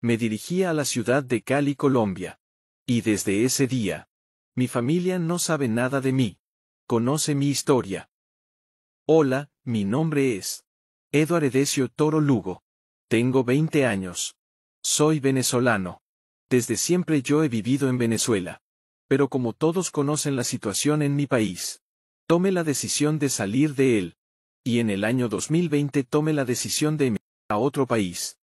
Me dirigía a la ciudad de Cali, Colombia. Y desde ese día, mi familia no sabe nada de mí. Conoce mi historia. Hola, mi nombre es Eduardo Edesio Toro Lugo. Tengo 20 años. Soy venezolano. Desde siempre yo he vivido en Venezuela. Pero como todos conocen la situación en mi país, tomé la decisión de salir de él. Y en el año 2020 tomé la decisión de emigrar a otro país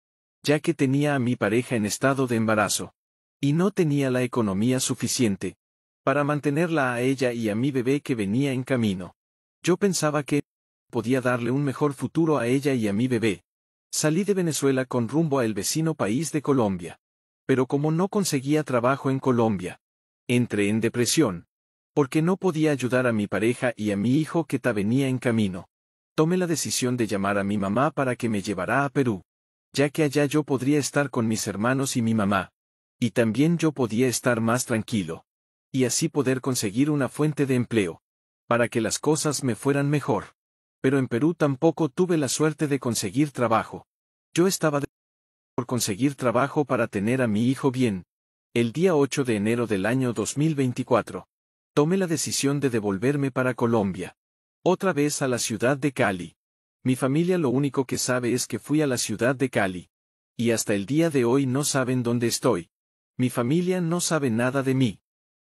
ya que tenía a mi pareja en estado de embarazo. Y no tenía la economía suficiente para mantenerla a ella y a mi bebé que venía en camino. Yo pensaba que podía darle un mejor futuro a ella y a mi bebé. Salí de Venezuela con rumbo al vecino país de Colombia. Pero como no conseguía trabajo en Colombia, entré en depresión. Porque no podía ayudar a mi pareja y a mi hijo que ta venía en camino. Tomé la decisión de llamar a mi mamá para que me llevara a Perú ya que allá yo podría estar con mis hermanos y mi mamá. Y también yo podía estar más tranquilo. Y así poder conseguir una fuente de empleo. Para que las cosas me fueran mejor. Pero en Perú tampoco tuve la suerte de conseguir trabajo. Yo estaba de por conseguir trabajo para tener a mi hijo bien. El día 8 de enero del año 2024. Tomé la decisión de devolverme para Colombia. Otra vez a la ciudad de Cali. Mi familia lo único que sabe es que fui a la ciudad de Cali. Y hasta el día de hoy no saben dónde estoy. Mi familia no sabe nada de mí.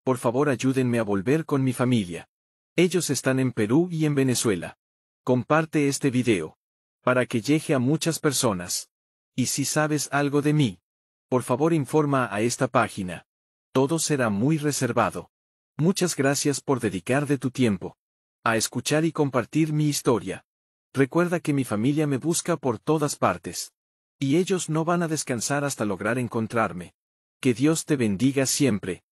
Por favor ayúdenme a volver con mi familia. Ellos están en Perú y en Venezuela. Comparte este video. Para que llegue a muchas personas. Y si sabes algo de mí, por favor informa a esta página. Todo será muy reservado. Muchas gracias por dedicar de tu tiempo. A escuchar y compartir mi historia. Recuerda que mi familia me busca por todas partes. Y ellos no van a descansar hasta lograr encontrarme. Que Dios te bendiga siempre.